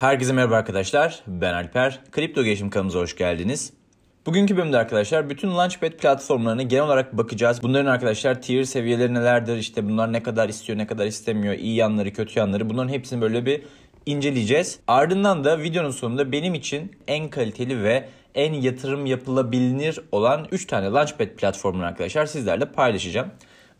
Herkese merhaba arkadaşlar. Ben Alper. Kripto Gelişim kanalımıza hoş geldiniz. Bugünkü bölümde arkadaşlar bütün Launchpad platformlarına genel olarak bakacağız. Bunların arkadaşlar tier seviyeleri nelerdir? işte, bunlar ne kadar istiyor, ne kadar istemiyor, iyi yanları, kötü yanları. Bunların hepsini böyle bir inceleyeceğiz. Ardından da videonun sonunda benim için en kaliteli ve en yatırım yapılabilir olan 3 tane Launchpad platformunu arkadaşlar sizlerle paylaşacağım.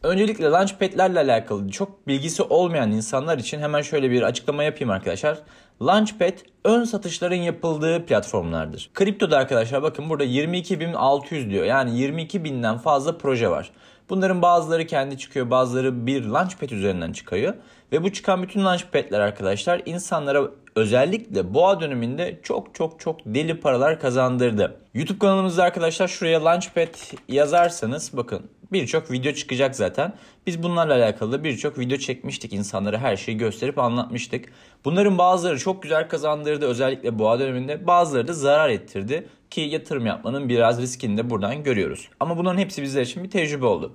Öncelikle Launchpad'lerle alakalı çok bilgisi olmayan insanlar için hemen şöyle bir açıklama yapayım arkadaşlar. Launchpad ön satışların yapıldığı platformlardır. Kriptoda arkadaşlar bakın burada 22.600 diyor. Yani 22.000'den fazla proje var. Bunların bazıları kendi çıkıyor, bazıları bir launchpad üzerinden çıkıyor. Ve bu çıkan bütün launchpad'ler arkadaşlar insanlara özellikle boğa döneminde çok çok çok deli paralar kazandırdı. YouTube kanalımızda arkadaşlar şuraya Launchpad yazarsanız bakın birçok video çıkacak zaten. Biz bunlarla alakalı birçok video çekmiştik insanlara her şeyi gösterip anlatmıştık. Bunların bazıları çok güzel kazandırdı özellikle boğa döneminde bazıları da zarar ettirdi ki yatırım yapmanın biraz riskini de buradan görüyoruz. Ama bunların hepsi bizler için bir tecrübe oldu.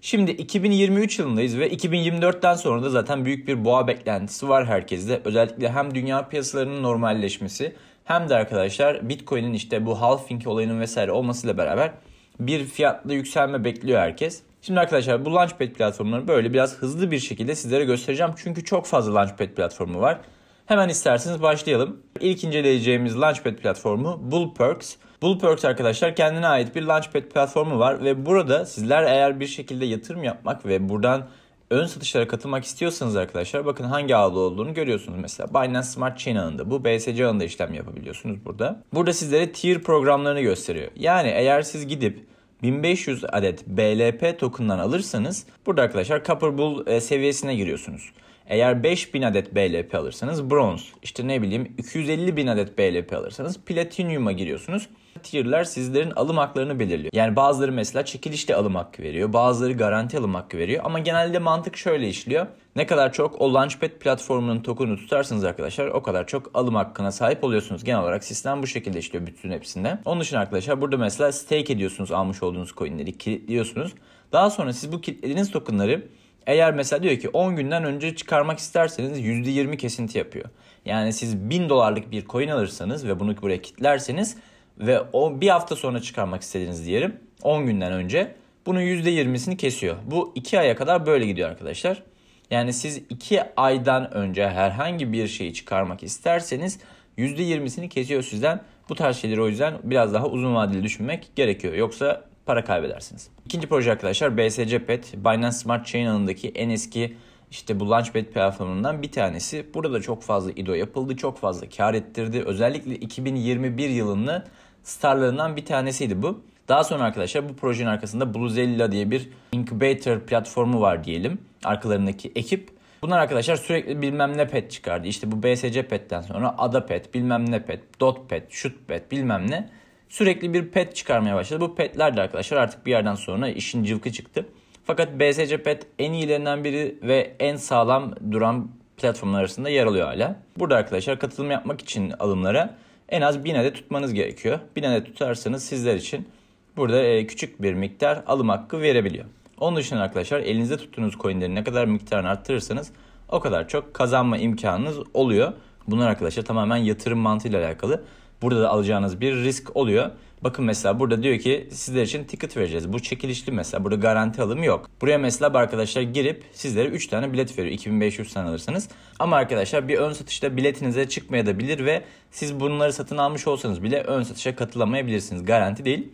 Şimdi 2023 yılındayız ve 2024'ten sonra da zaten büyük bir boğa beklentisi var herkeste. Özellikle hem dünya piyasalarının normalleşmesi hem de arkadaşlar Bitcoin'in işte bu halving olayının vesaire olmasıyla beraber bir fiyatlı yükselme bekliyor herkes. Şimdi arkadaşlar bu Launchpad platformları böyle biraz hızlı bir şekilde sizlere göstereceğim. Çünkü çok fazla Launchpad platformu var. Hemen isterseniz başlayalım. İlk inceleyeceğimiz Launchpad platformu BullPerks. Perks. Bullperks arkadaşlar kendine ait bir Launchpad platformu var ve burada sizler eğer bir şekilde yatırım yapmak ve buradan ön satışlara katılmak istiyorsanız arkadaşlar bakın hangi ağda olduğunu görüyorsunuz. Mesela Binance Smart Chain ağında bu BSC ağında işlem yapabiliyorsunuz burada. Burada sizlere tier programlarını gösteriyor. Yani eğer siz gidip 1500 adet BLP token'dan alırsanız burada arkadaşlar Copper Bull e, seviyesine giriyorsunuz. Eğer 5000 adet BLP alırsanız bronze işte ne bileyim 250 bin adet BLP alırsanız platinum'a giriyorsunuz tierler sizlerin alım haklarını belirliyor. Yani bazıları mesela çekilişte alım hakkı veriyor. Bazıları garanti alım hakkı veriyor. Ama genelde mantık şöyle işliyor. Ne kadar çok o Launchpad platformunun token'u tutarsanız arkadaşlar o kadar çok alım hakkına sahip oluyorsunuz. Genel olarak sistem bu şekilde işliyor bütün hepsinde. Onun için arkadaşlar burada mesela stake ediyorsunuz almış olduğunuz coinleri kilitliyorsunuz. Daha sonra siz bu kilitlediğiniz token'ları eğer mesela diyor ki 10 günden önce çıkarmak isterseniz %20 kesinti yapıyor. Yani siz 1000 dolarlık bir coin alırsanız ve bunu buraya kilitlerseniz ve o bir hafta sonra çıkarmak istediğiniz diyelim 10 günden önce bunun %20'sini kesiyor. Bu 2 aya kadar böyle gidiyor arkadaşlar. Yani siz 2 aydan önce herhangi bir şeyi çıkarmak isterseniz %20'sini kesiyor sizden. Bu tarz şeyleri o yüzden biraz daha uzun vadeli düşünmek gerekiyor. Yoksa para kaybedersiniz. İkinci proje arkadaşlar BSC Pet, Binance Smart Chain alındaki en eski işte bu Launchpad platformundan bir tanesi. Burada çok fazla IDO yapıldı, çok fazla kar ettirdi. Özellikle 2021 yılının starlarından bir tanesiydi bu. Daha sonra arkadaşlar bu projenin arkasında Bluezilla diye bir incubator platformu var diyelim. Arkalarındaki ekip. Bunlar arkadaşlar sürekli bilmem ne pet çıkardı. İşte bu BSC petten sonra ada pet, bilmem ne pet, dot pet, shoot pet bilmem ne. Sürekli bir pet çıkarmaya başladı. Bu petler de arkadaşlar artık bir yerden sonra işin cıvkı çıktı. Fakat BSC pet en iyilerinden biri ve en sağlam duran platformlar arasında yer alıyor hala. Burada arkadaşlar katılım yapmak için alımlara en az 1000 adet tutmanız gerekiyor. 1000 adet tutarsanız sizler için burada e, küçük bir miktar alım hakkı verebiliyor. Onun dışında arkadaşlar elinizde tuttuğunuz coinlerin ne kadar miktarını arttırırsanız o kadar çok kazanma imkanınız oluyor. Bunlar arkadaşlar tamamen yatırım mantığıyla alakalı. Burada da alacağınız bir risk oluyor. Bakın mesela burada diyor ki sizler için ticket vereceğiz. Bu çekilişli mesela. Burada garanti alım yok. Buraya mesela arkadaşlar girip sizlere 3 tane bilet veriyor. 2500 tane alırsanız. Ama arkadaşlar bir ön satışta biletinize çıkmaya da bilir ve siz bunları satın almış olsanız bile ön satışa katılamayabilirsiniz. Garanti değil.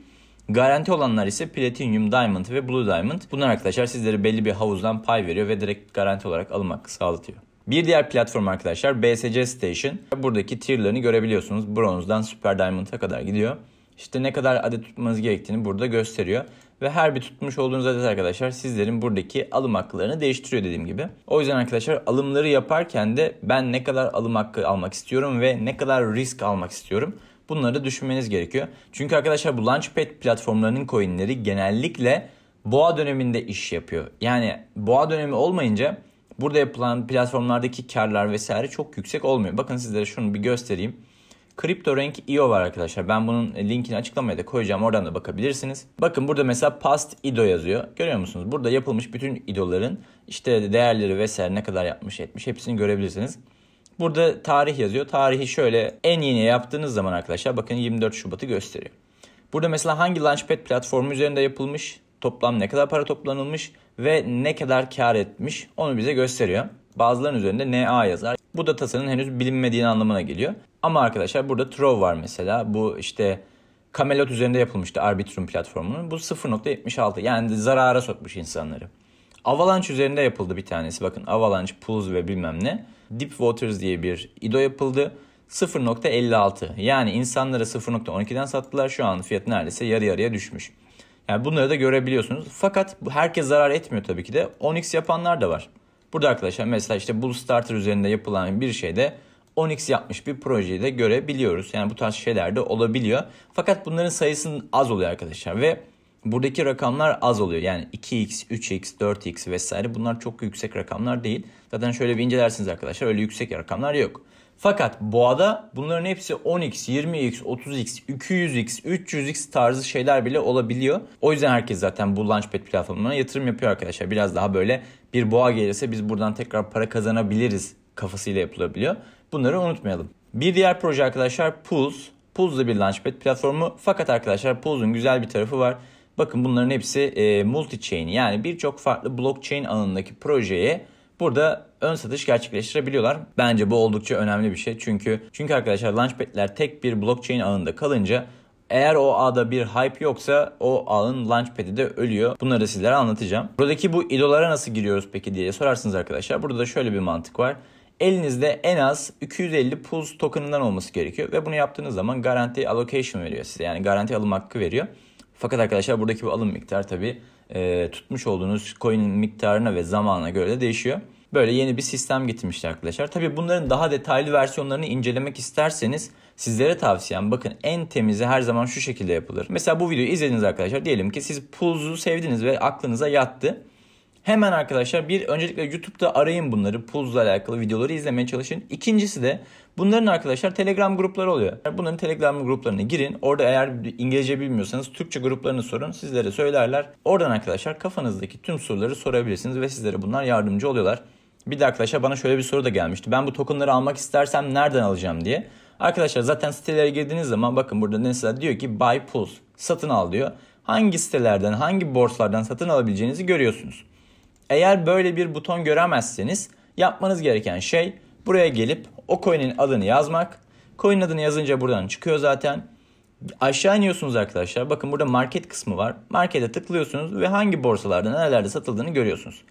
Garanti olanlar ise Platinum Diamond ve Blue Diamond. Bunlar arkadaşlar sizlere belli bir havuzdan pay veriyor ve direkt garanti olarak alım hakkı sağlatıyor. Bir diğer platform arkadaşlar BSC Station. Buradaki tierlerini görebiliyorsunuz. bronze'dan Super Diamond'a kadar gidiyor işte ne kadar adet tutmanız gerektiğini burada gösteriyor. Ve her bir tutmuş olduğunuz adet arkadaşlar sizlerin buradaki alım haklarını değiştiriyor dediğim gibi. O yüzden arkadaşlar alımları yaparken de ben ne kadar alım hakkı almak istiyorum ve ne kadar risk almak istiyorum. Bunları düşünmeniz gerekiyor. Çünkü arkadaşlar bu Launchpad platformlarının coinleri genellikle boğa döneminde iş yapıyor. Yani boğa dönemi olmayınca burada yapılan platformlardaki karlar vesaire çok yüksek olmuyor. Bakın sizlere şunu bir göstereyim. Kripto CryptoRank IO var arkadaşlar. Ben bunun linkini açıklamaya da koyacağım. Oradan da bakabilirsiniz. Bakın burada mesela past IDO yazıyor. Görüyor musunuz? Burada yapılmış bütün IDO'ların işte değerleri vesaire ne kadar yapmış etmiş hepsini görebilirsiniz. Burada tarih yazıyor. Tarihi şöyle en yeni yaptığınız zaman arkadaşlar bakın 24 Şubat'ı gösteriyor. Burada mesela hangi Launchpad platformu üzerinde yapılmış, toplam ne kadar para toplanılmış ve ne kadar kar etmiş onu bize gösteriyor. Bazılarının üzerinde NA yazar. Bu da tasarının henüz bilinmediğini anlamına geliyor. Ama arkadaşlar burada Trove var mesela. Bu işte Camelot üzerinde yapılmıştı Arbitrum platformunun. Bu 0.76 yani zarara sokmuş insanları. Avalanche üzerinde yapıldı bir tanesi. Bakın Avalanche, Pools ve bilmem ne. Deep Waters diye bir IDO yapıldı. 0.56 yani insanlara 0.12'den sattılar. Şu an fiyat neredeyse yarı yarıya düşmüş. Yani bunları da görebiliyorsunuz. Fakat herkes zarar etmiyor tabii ki de. 10x yapanlar da var. Burada arkadaşlar mesela işte Bull Starter üzerinde yapılan bir şeyde 10x yapmış bir projeyi de görebiliyoruz. Yani bu tarz şeyler de olabiliyor. Fakat bunların sayısının az oluyor arkadaşlar ve buradaki rakamlar az oluyor. Yani 2x, 3x, 4x vesaire bunlar çok yüksek rakamlar değil. Zaten şöyle bir incelersiniz arkadaşlar öyle yüksek rakamlar yok. Fakat boğada bunların hepsi 10x, 20x, 30x, 200x, 300x tarzı şeyler bile olabiliyor. O yüzden herkes zaten bu Launchpad platformuna yatırım yapıyor arkadaşlar. Biraz daha böyle bir boğa gelirse biz buradan tekrar para kazanabiliriz kafasıyla yapılabiliyor. Bunları unutmayalım. Bir diğer proje arkadaşlar Pulse. Pulse da bir Launchpad platformu. Fakat arkadaşlar Pulse'un güzel bir tarafı var. Bakın bunların hepsi e, multi-chain yani birçok farklı blockchain alanındaki projeye Burada ön satış gerçekleştirebiliyorlar. Bence bu oldukça önemli bir şey. Çünkü çünkü arkadaşlar launchpad'ler tek bir blockchain ağında kalınca eğer o ağda bir hype yoksa o ağın launchpad'i de ölüyor. Bunları sizlere anlatacağım. Buradaki bu idolara nasıl giriyoruz peki diye sorarsınız arkadaşlar. Burada da şöyle bir mantık var. Elinizde en az 250 pools tokenından olması gerekiyor ve bunu yaptığınız zaman garanti allocation veriyor size. Yani garanti alım hakkı veriyor. Fakat arkadaşlar buradaki bu alım miktarı tabii e, tutmuş olduğunuz coin miktarına ve zamana göre de değişiyor. Böyle yeni bir sistem getirmişler arkadaşlar. Tabi bunların daha detaylı versiyonlarını incelemek isterseniz sizlere tavsiyem bakın en temizi her zaman şu şekilde yapılır. Mesela bu videoyu izlediniz arkadaşlar. Diyelim ki siz Pulse'u sevdiniz ve aklınıza yattı. Hemen arkadaşlar bir öncelikle YouTube'da arayın bunları. Pulse'la alakalı videoları izlemeye çalışın. İkincisi de Bunların arkadaşlar Telegram grupları oluyor. Bunların Telegram gruplarına girin. Orada eğer İngilizce bilmiyorsanız Türkçe gruplarını sorun. Sizlere söylerler. Oradan arkadaşlar kafanızdaki tüm soruları sorabilirsiniz ve sizlere bunlar yardımcı oluyorlar. Bir de arkadaşlar bana şöyle bir soru da gelmişti. Ben bu tokenları almak istersem nereden alacağım diye. Arkadaşlar zaten sitelere girdiğiniz zaman bakın burada mesela diyor ki buy pools satın al diyor. Hangi sitelerden hangi borslardan satın alabileceğinizi görüyorsunuz. Eğer böyle bir buton göremezseniz yapmanız gereken şey buraya gelip o coin'in adını yazmak. Coin'in adını yazınca buradan çıkıyor zaten. Aşağı iniyorsunuz arkadaşlar. Bakın burada market kısmı var. Markete tıklıyorsunuz ve hangi borsalarda nelerde satıldığını görüyorsunuz.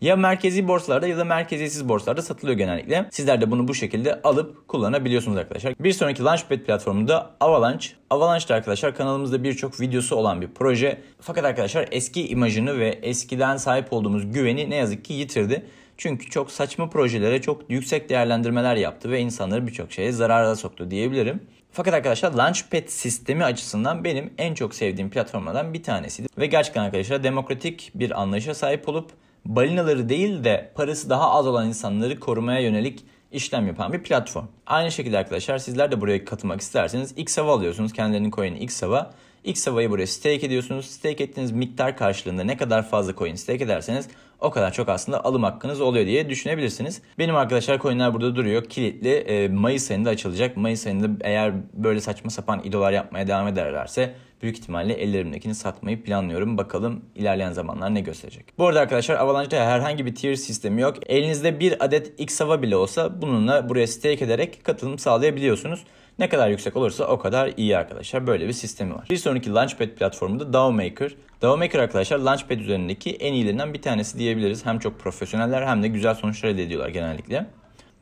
Ya merkezi borsalarda ya da merkeziyetsiz borsalarda satılıyor genellikle. Sizler de bunu bu şekilde alıp kullanabiliyorsunuz arkadaşlar. Bir sonraki Launchpad platformunda Avalanche. Avalanche da arkadaşlar kanalımızda birçok videosu olan bir proje. Fakat arkadaşlar eski imajını ve eskiden sahip olduğumuz güveni ne yazık ki yitirdi. Çünkü çok saçma projelere çok yüksek değerlendirmeler yaptı ve insanları birçok şeye zarara soktu diyebilirim. Fakat arkadaşlar Launchpad sistemi açısından benim en çok sevdiğim platformlardan bir tanesiydi. Ve gerçekten arkadaşlar demokratik bir anlayışa sahip olup balinaları değil de parası daha az olan insanları korumaya yönelik işlem yapan bir platform. Aynı şekilde arkadaşlar sizler de buraya katılmak isterseniz XAV'a alıyorsunuz. Kendilerinin coin'i XAV'a İlk savayı buraya stake ediyorsunuz. Stake ettiğiniz miktar karşılığında ne kadar fazla coin stake ederseniz o kadar çok aslında alım hakkınız oluyor diye düşünebilirsiniz. Benim arkadaşlar coinler burada duruyor. Kilitli e, Mayıs ayında açılacak. Mayıs ayında eğer böyle saçma sapan idolar yapmaya devam ederlerse büyük ihtimalle ellerimdekini satmayı planlıyorum. Bakalım ilerleyen zamanlar ne gösterecek. Bu arada arkadaşlar Avalanche'da herhangi bir tier sistemi yok. Elinizde bir adet Xava bile olsa bununla buraya stake ederek katılım sağlayabiliyorsunuz. Ne kadar yüksek olursa o kadar iyi arkadaşlar. Böyle bir sistemi var. Bir sonraki Launchpad platformu platformunda DAOmaker. DAOmaker arkadaşlar Launchpad üzerindeki en iyilerinden bir tanesi diyebiliriz. Hem çok profesyoneller hem de güzel sonuçlar elde ediyorlar genellikle.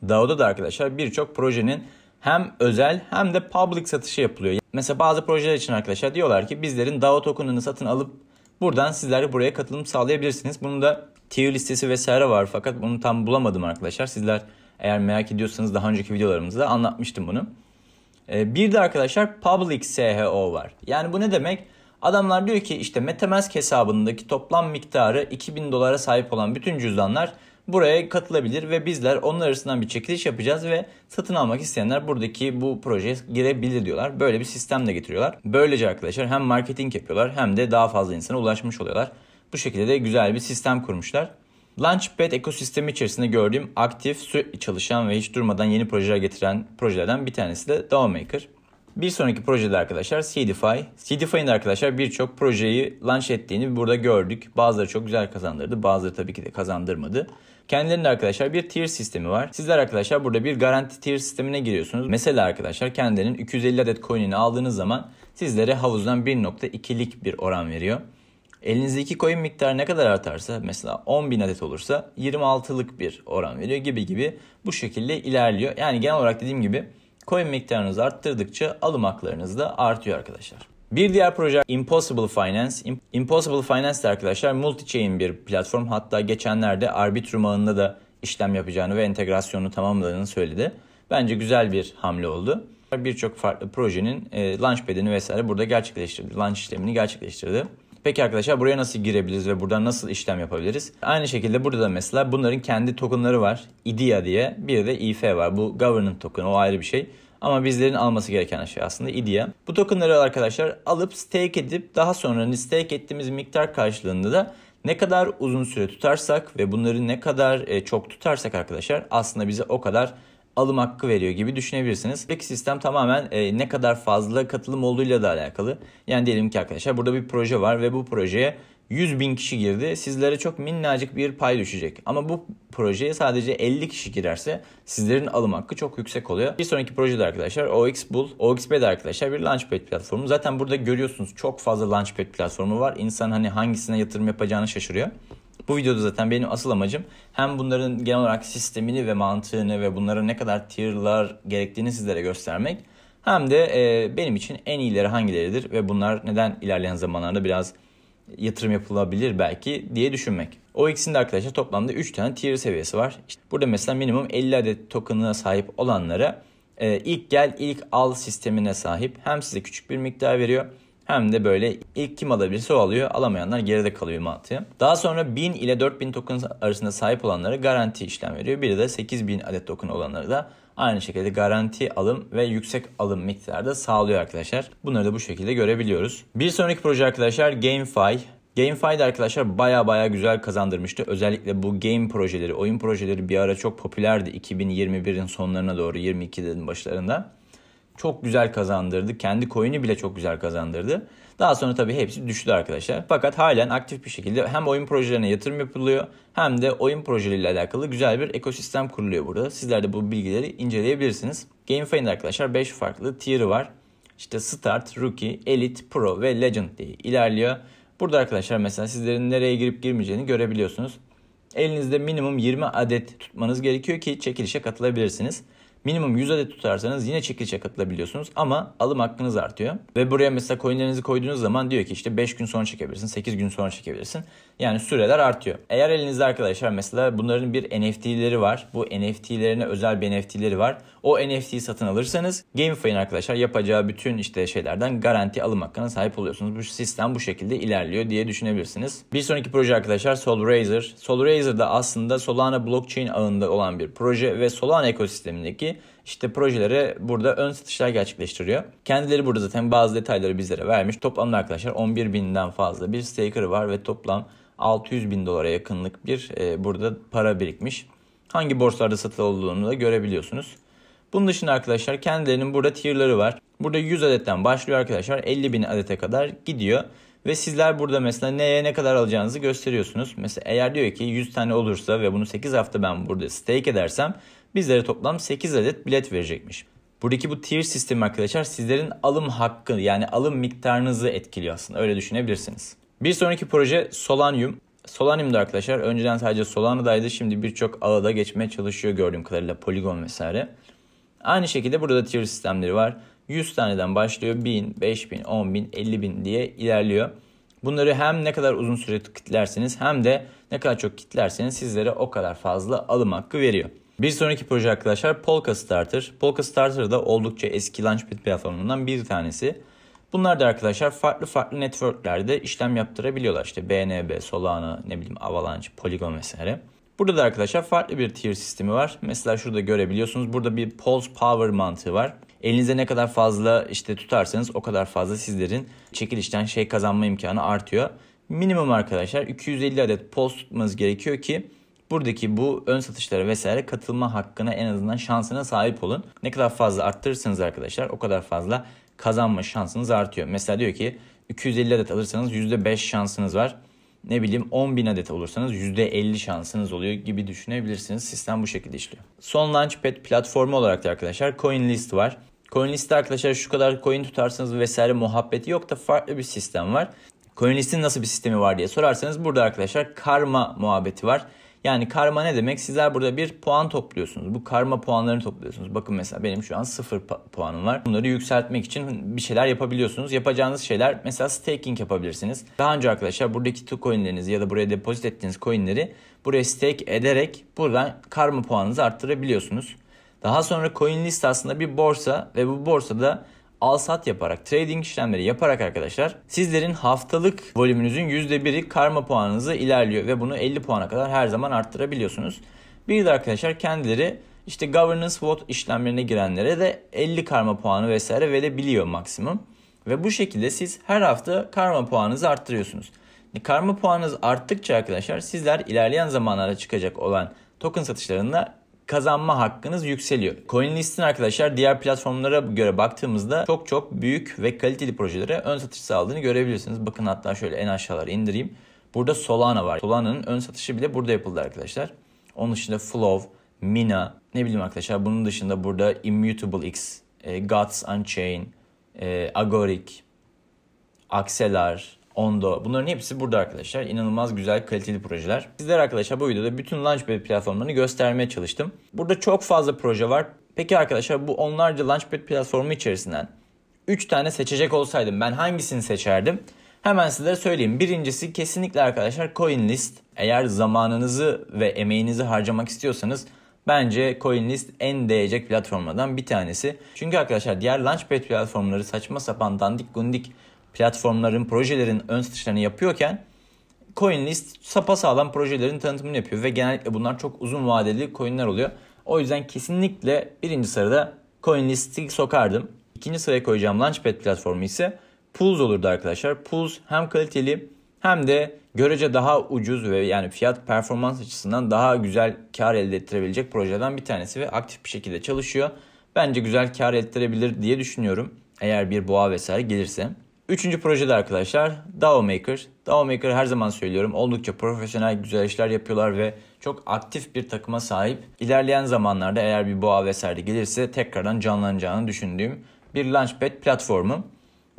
DAO'da da arkadaşlar birçok projenin hem özel hem de public satışı yapılıyor. Mesela bazı projeler için arkadaşlar diyorlar ki bizlerin DAO token'ını satın alıp buradan sizler buraya katılım sağlayabilirsiniz. Bunun da tier listesi vesaire var fakat bunu tam bulamadım arkadaşlar. Sizler eğer merak ediyorsanız daha önceki videolarımızda anlatmıştım bunu. Ee, bir de arkadaşlar public SHO var. Yani bu ne demek? Adamlar diyor ki işte Metamask hesabındaki toplam miktarı 2000 dolara sahip olan bütün cüzdanlar buraya katılabilir ve bizler onlar arasından bir çekiliş yapacağız ve satın almak isteyenler buradaki bu projeye girebilir diyorlar. Böyle bir sistem de getiriyorlar. Böylece arkadaşlar hem marketing yapıyorlar hem de daha fazla insana ulaşmış oluyorlar. Bu şekilde de güzel bir sistem kurmuşlar. Launchpad ekosistemi içerisinde gördüğüm aktif, sürekli çalışan ve hiç durmadan yeni projeler getiren projelerden bir tanesi de DAOmaker. Bir sonraki projede arkadaşlar CDFI. CDFI'nin arkadaşlar birçok projeyi launch ettiğini burada gördük. Bazıları çok güzel kazandırdı, bazıları tabii ki de kazandırmadı. Kendilerinde arkadaşlar bir tier sistemi var. Sizler arkadaşlar burada bir garanti tier sistemine giriyorsunuz. Mesela arkadaşlar kendilerinin 250 adet coin'ini aldığınız zaman sizlere havuzdan 1.2'lik bir oran veriyor. Elinizdeki coin miktarı ne kadar artarsa mesela 10.000 adet olursa 26'lık bir oran veriyor gibi gibi bu şekilde ilerliyor. Yani genel olarak dediğim gibi coin miktarınızı arttırdıkça alım haklarınız da artıyor arkadaşlar. Bir diğer proje Impossible Finance. Impossible Finance de arkadaşlar multi-chain bir platform. Hatta geçenlerde Arbitrum ağında da işlem yapacağını ve entegrasyonunu tamamladığını söyledi. Bence güzel bir hamle oldu. Birçok farklı projenin e, launchpad'ini vesaire burada gerçekleştirdi. Launch işlemini gerçekleştirdi. Peki arkadaşlar buraya nasıl girebiliriz ve buradan nasıl işlem yapabiliriz? Aynı şekilde burada da mesela bunların kendi tokenları var. IDEA diye bir de IF var. Bu governance token o ayrı bir şey. Ama bizlerin alması gereken şey aslında IDEA. Bu tokenları arkadaşlar alıp stake edip daha sonra hani stake ettiğimiz miktar karşılığında da ne kadar uzun süre tutarsak ve bunları ne kadar e, çok tutarsak arkadaşlar aslında bize o kadar alım hakkı veriyor gibi düşünebilirsiniz. Peki sistem tamamen e, ne kadar fazla katılım olduğuyla da alakalı. Yani diyelim ki arkadaşlar burada bir proje var ve bu projeye 100 bin kişi girdi. Sizlere çok minnacık bir pay düşecek. Ama bu projeye sadece 50 kişi girerse sizlerin alım hakkı çok yüksek oluyor. Bir sonraki projede arkadaşlar OX Bull, OXB de arkadaşlar bir Launchpad platformu. Zaten burada görüyorsunuz çok fazla Launchpad platformu var. İnsan hani hangisine yatırım yapacağını şaşırıyor. Bu videoda zaten benim asıl amacım hem bunların genel olarak sistemini ve mantığını ve bunlara ne kadar tier'lar gerektiğini sizlere göstermek hem de e, benim için en iyileri hangileridir ve bunlar neden ilerleyen zamanlarda biraz yatırım yapılabilir belki diye düşünmek. O ikisinde arkadaşlar toplamda 3 tane tier seviyesi var. İşte burada mesela minimum 50 adet tokenına sahip olanlara e, ilk gel ilk al sistemine sahip hem size küçük bir miktar veriyor hem de böyle ilk kim alabilirse o alıyor. Alamayanlar geride kalıyor mantığı. Daha sonra 1000 ile 4000 token arasında sahip olanlara garanti işlem veriyor. Biri de 8000 adet token olanlara da aynı şekilde garanti alım ve yüksek alım miktarı da sağlıyor arkadaşlar. Bunları da bu şekilde görebiliyoruz. Bir sonraki proje arkadaşlar GameFi. GameFi'de arkadaşlar baya baya güzel kazandırmıştı. Özellikle bu game projeleri, oyun projeleri bir ara çok popülerdi 2021'in sonlarına doğru 22'lerin başlarında çok güzel kazandırdı. Kendi coin'i bile çok güzel kazandırdı. Daha sonra tabii hepsi düştü arkadaşlar. Fakat halen aktif bir şekilde hem oyun projelerine yatırım yapılıyor hem de oyun projeleriyle alakalı güzel bir ekosistem kuruluyor burada. Sizler de bu bilgileri inceleyebilirsiniz. GameFi'nin arkadaşlar 5 farklı tier'ı var. İşte Start, Rookie, Elite, Pro ve Legend diye ilerliyor. Burada arkadaşlar mesela sizlerin nereye girip girmeyeceğini görebiliyorsunuz. Elinizde minimum 20 adet tutmanız gerekiyor ki çekilişe katılabilirsiniz. Minimum 100 adet tutarsanız yine çekilişe katılabiliyorsunuz ama alım hakkınız artıyor. Ve buraya mesela coinlerinizi koyduğunuz zaman diyor ki işte 5 gün sonra çekebilirsin, 8 gün sonra çekebilirsin. Yani süreler artıyor. Eğer elinizde arkadaşlar mesela bunların bir NFT'leri var. Bu NFT'lerine özel bir NFT'leri var. O NFT'yi satın alırsanız GameFi'nin arkadaşlar yapacağı bütün işte şeylerden garanti alım hakkına sahip oluyorsunuz. Bu sistem bu şekilde ilerliyor diye düşünebilirsiniz. Bir sonraki proje arkadaşlar Solraiser. Solraiser da aslında Solana blockchain ağında olan bir proje ve Solana ekosistemindeki işte projelere burada ön satışlar gerçekleştiriyor. Kendileri burada zaten bazı detayları bizlere vermiş. Toplamda arkadaşlar 11 binden fazla bir staker var ve toplam 600 bin dolara yakınlık bir e, burada para birikmiş. Hangi borsalarda satılı olduğunu da görebiliyorsunuz. Bunun dışında arkadaşlar kendilerinin burada tierları var. Burada 100 adetten başlıyor arkadaşlar 50 bin adete kadar gidiyor. Ve sizler burada mesela neye ne kadar alacağınızı gösteriyorsunuz. Mesela eğer diyor ki 100 tane olursa ve bunu 8 hafta ben burada stake edersem bizlere toplam 8 adet bilet verecekmiş. Buradaki bu tier sistemi arkadaşlar sizlerin alım hakkı yani alım miktarınızı etkiliyor aslında öyle düşünebilirsiniz. Bir sonraki proje Solanium. Solanium'da arkadaşlar önceden sadece Solana'daydı şimdi birçok ağa geçmeye çalışıyor gördüğüm kadarıyla Polygon vesaire. Aynı şekilde burada da tier sistemleri var. 100 taneden başlıyor 1000, 5000, 10000, 50000 diye ilerliyor. Bunları hem ne kadar uzun süre kitlerseniz hem de ne kadar çok kitlerseniz sizlere o kadar fazla alım hakkı veriyor. Bir sonraki proje arkadaşlar Polka Starter. Polka Starter da oldukça eski Launchpad platformundan bir tanesi. Bunlar da arkadaşlar farklı farklı networklerde işlem yaptırabiliyorlar. İşte BNB, Solana, ne bileyim Avalanche, Polygon vesaire. Burada da arkadaşlar farklı bir tier sistemi var. Mesela şurada görebiliyorsunuz. Burada bir pulse power mantığı var. Elinize ne kadar fazla işte tutarsanız o kadar fazla sizlerin çekilişten şey kazanma imkanı artıyor. Minimum arkadaşlar 250 adet pulse tutmanız gerekiyor ki Buradaki bu ön satışlara vesaire katılma hakkına en azından şansına sahip olun. Ne kadar fazla arttırırsanız arkadaşlar o kadar fazla kazanma şansınız artıyor. Mesela diyor ki 250 adet alırsanız %5 şansınız var. Ne bileyim 10 bin adet olursanız %50 şansınız oluyor gibi düşünebilirsiniz. Sistem bu şekilde işliyor. Son Launchpad platformu olarak da arkadaşlar CoinList var. CoinList'te arkadaşlar şu kadar coin tutarsanız vesaire muhabbeti yok da farklı bir sistem var. CoinList'in nasıl bir sistemi var diye sorarsanız burada arkadaşlar karma muhabbeti var. Yani karma ne demek? Sizler burada bir puan topluyorsunuz. Bu karma puanlarını topluyorsunuz. Bakın mesela benim şu an sıfır puanım var. Bunları yükseltmek için bir şeyler yapabiliyorsunuz. Yapacağınız şeyler mesela staking yapabilirsiniz. Daha önce arkadaşlar buradaki coinlerinizi ya da buraya depozit ettiğiniz coinleri buraya stake ederek buradan karma puanınızı arttırabiliyorsunuz. Daha sonra CoinList aslında bir borsa ve bu borsada al sat yaparak, trading işlemleri yaparak arkadaşlar sizlerin haftalık volümünüzün %1'i karma puanınızı ilerliyor ve bunu 50 puana kadar her zaman arttırabiliyorsunuz. Bir de arkadaşlar kendileri işte governance vote işlemlerine girenlere de 50 karma puanı vesaire verebiliyor maksimum. Ve bu şekilde siz her hafta karma puanınızı arttırıyorsunuz. Karma puanınız arttıkça arkadaşlar sizler ilerleyen zamanlarda çıkacak olan token satışlarında kazanma hakkınız yükseliyor. CoinList'in arkadaşlar diğer platformlara göre baktığımızda çok çok büyük ve kaliteli projelere ön satış sağladığını görebilirsiniz. Bakın hatta şöyle en aşağılara indireyim. Burada Solana var. Solana'nın ön satışı bile burada yapıldı arkadaşlar. Onun dışında Flow, Mina, ne bileyim arkadaşlar bunun dışında burada Immutable X, e, Gods Unchained, e, Agoric, Axelar, Ondo. Bunların hepsi burada arkadaşlar. İnanılmaz güzel kaliteli projeler. Sizler arkadaşlar bu videoda bütün Launchpad platformlarını göstermeye çalıştım. Burada çok fazla proje var. Peki arkadaşlar bu onlarca Launchpad platformu içerisinden 3 tane seçecek olsaydım ben hangisini seçerdim? Hemen sizlere söyleyeyim. Birincisi kesinlikle arkadaşlar CoinList. Eğer zamanınızı ve emeğinizi harcamak istiyorsanız Bence CoinList en değecek platformlardan bir tanesi. Çünkü arkadaşlar diğer Launchpad platformları saçma sapan dandik gundik platformların, projelerin ön satışlarını yapıyorken CoinList sapasağlam projelerin tanıtımını yapıyor ve genellikle bunlar çok uzun vadeli coinler oluyor. O yüzden kesinlikle birinci sırada CoinList'i sokardım. İkinci sıraya koyacağım Launchpad platformu ise Pools olurdu arkadaşlar. Pools hem kaliteli hem de görece daha ucuz ve yani fiyat performans açısından daha güzel kar elde ettirebilecek projelerden bir tanesi ve aktif bir şekilde çalışıyor. Bence güzel kar ettirebilir diye düşünüyorum. Eğer bir boğa vesaire gelirse. Üçüncü projede arkadaşlar DAO Maker. DAO Maker her zaman söylüyorum oldukça profesyonel güzel işler yapıyorlar ve çok aktif bir takıma sahip. İlerleyen zamanlarda eğer bir boğa vesaire gelirse tekrardan canlanacağını düşündüğüm bir Launchpad platformu.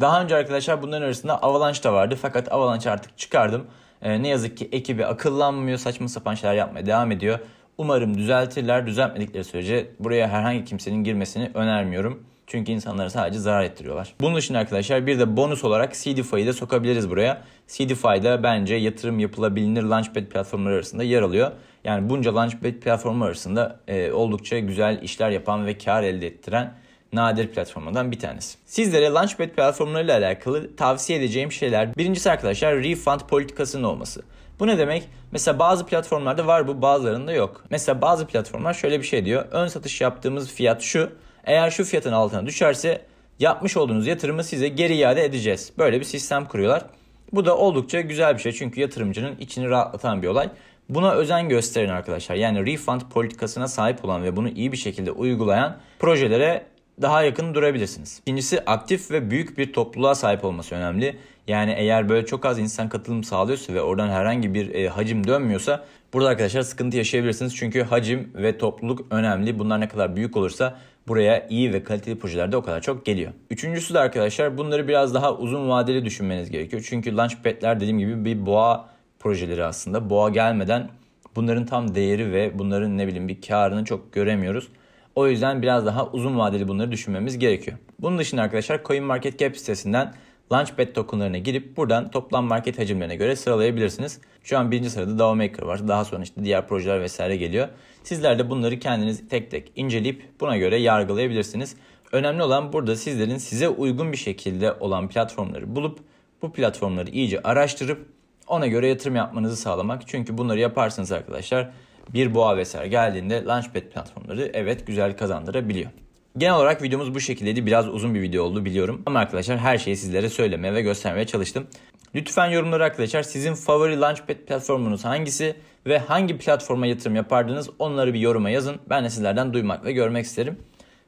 Daha önce arkadaşlar bunların arasında Avalanche da vardı fakat Avalanche artık çıkardım. Ee, ne yazık ki ekibi akıllanmıyor saçma sapan şeyler yapmaya devam ediyor. Umarım düzeltirler düzeltmedikleri sürece buraya herhangi kimsenin girmesini önermiyorum. Çünkü insanlara sadece zarar ettiriyorlar. Bunun için arkadaşlar bir de bonus olarak CDFI'yi de sokabiliriz buraya. CDFI de bence yatırım yapılabilir Launchpad platformları arasında yer alıyor. Yani bunca Launchpad platformu arasında e, oldukça güzel işler yapan ve kar elde ettiren nadir platformlardan bir tanesi. Sizlere Launchpad platformlarıyla alakalı tavsiye edeceğim şeyler birincisi arkadaşlar refund politikasının olması. Bu ne demek? Mesela bazı platformlarda var bu bazılarında yok. Mesela bazı platformlar şöyle bir şey diyor. Ön satış yaptığımız fiyat şu eğer şu fiyatın altına düşerse yapmış olduğunuz yatırımı size geri iade edeceğiz. Böyle bir sistem kuruyorlar. Bu da oldukça güzel bir şey çünkü yatırımcının içini rahatlatan bir olay. Buna özen gösterin arkadaşlar. Yani refund politikasına sahip olan ve bunu iyi bir şekilde uygulayan projelere daha yakın durabilirsiniz. İkincisi aktif ve büyük bir topluluğa sahip olması önemli. Yani eğer böyle çok az insan katılım sağlıyorsa ve oradan herhangi bir e, hacim dönmüyorsa burada arkadaşlar sıkıntı yaşayabilirsiniz. Çünkü hacim ve topluluk önemli. Bunlar ne kadar büyük olursa buraya iyi ve kaliteli projeler de o kadar çok geliyor. Üçüncüsü de arkadaşlar bunları biraz daha uzun vadeli düşünmeniz gerekiyor. Çünkü launchpad'ler dediğim gibi bir boğa projeleri aslında. Boğa gelmeden bunların tam değeri ve bunların ne bileyim bir karını çok göremiyoruz. O yüzden biraz daha uzun vadeli bunları düşünmemiz gerekiyor. Bunun dışında arkadaşlar CoinMarketCap sitesinden Launchpad tokenlarına girip buradan toplam market hacimlerine göre sıralayabilirsiniz. Şu an birinci sırada DAOmaker var. Daha sonra işte diğer projeler vesaire geliyor. Sizler de bunları kendiniz tek tek inceleyip buna göre yargılayabilirsiniz. Önemli olan burada sizlerin size uygun bir şekilde olan platformları bulup bu platformları iyice araştırıp ona göre yatırım yapmanızı sağlamak. Çünkü bunları yaparsınız arkadaşlar bir boğa vesaire geldiğinde Launchpad platformları evet güzel kazandırabiliyor. Genel olarak videomuz bu şekildeydi. Biraz uzun bir video oldu biliyorum. Ama arkadaşlar her şeyi sizlere söylemeye ve göstermeye çalıştım. Lütfen yorumlara arkadaşlar sizin favori Launchpad platformunuz hangisi ve hangi platforma yatırım yapardınız onları bir yoruma yazın. Ben de sizlerden duymak ve görmek isterim.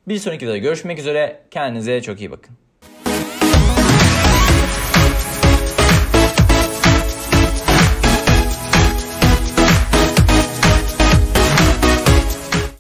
Bir sonraki videoda görüşmek üzere. Kendinize çok iyi bakın.